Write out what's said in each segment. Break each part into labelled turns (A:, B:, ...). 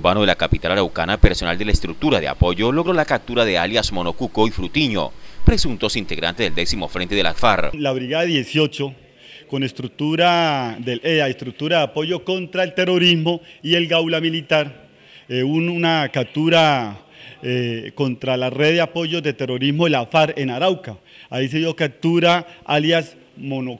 A: urbano de la capital araucana, personal de la estructura de apoyo logró la captura de alias Monocuco y Frutiño, presuntos integrantes del décimo frente de la FARC.
B: La Brigada 18 con estructura del EA, eh, estructura de apoyo contra el terrorismo y el gaula militar, eh, una captura eh, contra la red de apoyo de terrorismo de la FARC en Arauca. Ahí se dio captura alias Mono,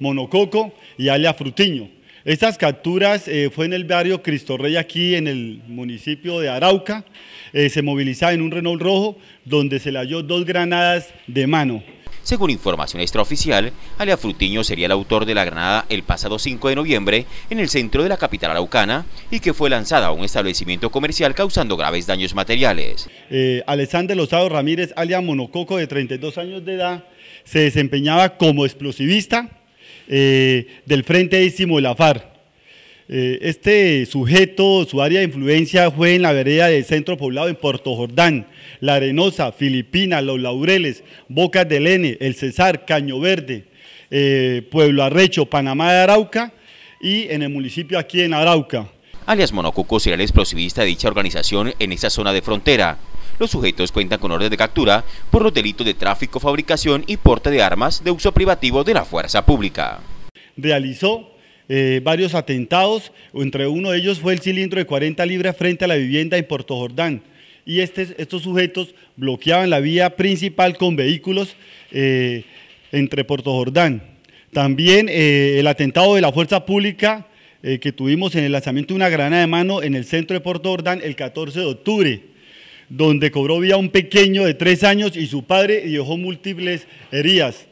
B: Monococo y alias Frutiño. Estas capturas eh, fue en el barrio Cristo Rey, aquí en el municipio de Arauca. Eh, se movilizaba en un Renault rojo donde se le halló dos granadas de mano.
A: Según información extraoficial, Alia Frutiño sería el autor de la granada el pasado 5 de noviembre en el centro de la capital araucana y que fue lanzada a un establecimiento comercial causando graves daños materiales. Alessandro
B: eh, Alexander Lozado Ramírez, alia Monococo, de 32 años de edad, se desempeñaba como explosivista eh, del Frente Décimo de la eh, este sujeto, su área de influencia fue en la vereda del centro poblado en Puerto Jordán, La Arenosa, Filipinas, Los Laureles, Bocas del N, El Cesar, Caño Verde, eh, Pueblo Arrecho, Panamá de Arauca y en el municipio aquí en Arauca
A: alias Monocuco, será el explosivista de dicha organización en esa zona de frontera. Los sujetos cuentan con orden de captura por los delitos de tráfico, fabricación y porte de armas de uso privativo de la fuerza pública.
B: Realizó eh, varios atentados, entre uno de ellos fue el cilindro de 40 libras frente a la vivienda en Puerto Jordán. Y este, estos sujetos bloqueaban la vía principal con vehículos eh, entre Puerto Jordán. También eh, el atentado de la fuerza pública eh, que tuvimos en el lanzamiento de una granada de mano en el centro de Puerto Ordán el 14 de octubre, donde cobró vida un pequeño de tres años y su padre y dejó múltiples heridas.